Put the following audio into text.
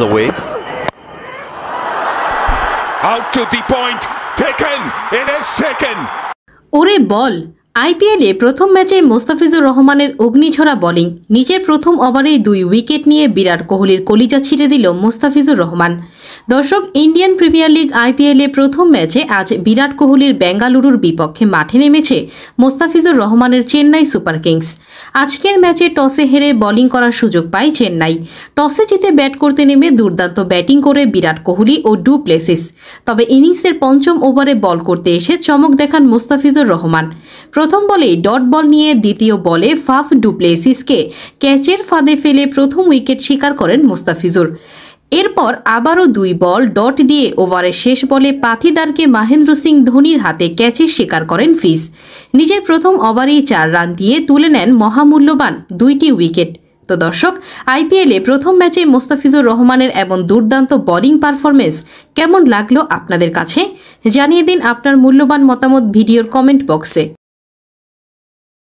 comes away. Out to the point, taken, it is taken. ওরে বল আইপিএলে প্রথম ম্যাচে মোস্তাফিজুর রহমানের অগ্নিঝরা বোলিং নিজের প্রথম ওভারেই দুই উইকেট নিয়ে বিরাট কোহলির কলিজা ছিঁড়ে দিল মোস্তাফিজুর রহমান দর্শক ইন্ডিয়ান প্রিমিয়ার লিগ আইপিএলে প্রথম ম্যাচে আজ বিরাট কোহলির বেঙ্গালুরুর বিপক্ষে মাঠে নেমেছে মোস্তাফিজুর রহমানের চেন্নাই সুপার কিংস আজকের ম্যাচে টসে হেরে বোলিং করার সুযোগ পায় চেন্নাই টসে জিতে ব্যাট করতে নেমে দুর্দান্ত ব্যাটিং করে বিরাট কোহলি ও ডু প্লেসিস তবে ইনিংসের পঞ্চম ওভারে বল করতে এসে চমক দেখান মোস্তাফিজুর রহমান প্রথম বলেই ডট বল নিয়ে দ্বিতীয় বলে ফাফ ডুপ্লেসিসকে ক্যাচের ফাঁদে ফেলে প্রথম উইকেট শিকার করেন মোস্তাফিজুর এরপর আবারও দুই বল ডট দিয়ে ওভারের শেষ বলে পাথিদারকে মাহেন্দ্র সিং ধোনির হাতে ক্যাচে শিকার করেন ফিস নিজের প্রথম ওভারেই চার রান দিয়ে তুলে নেন মহামূল্যবান দুইটি উইকেট তো দর্শক আইপিএলে প্রথম ম্যাচে মোস্তাফিজুর রহমানের এমন দুর্দান্ত বোলিং পারফরমেন্স কেমন লাগলো আপনাদের কাছে জানিয়ে দিন আপনার মূল্যবান মতামত ভিডিওর কমেন্ট বক্সে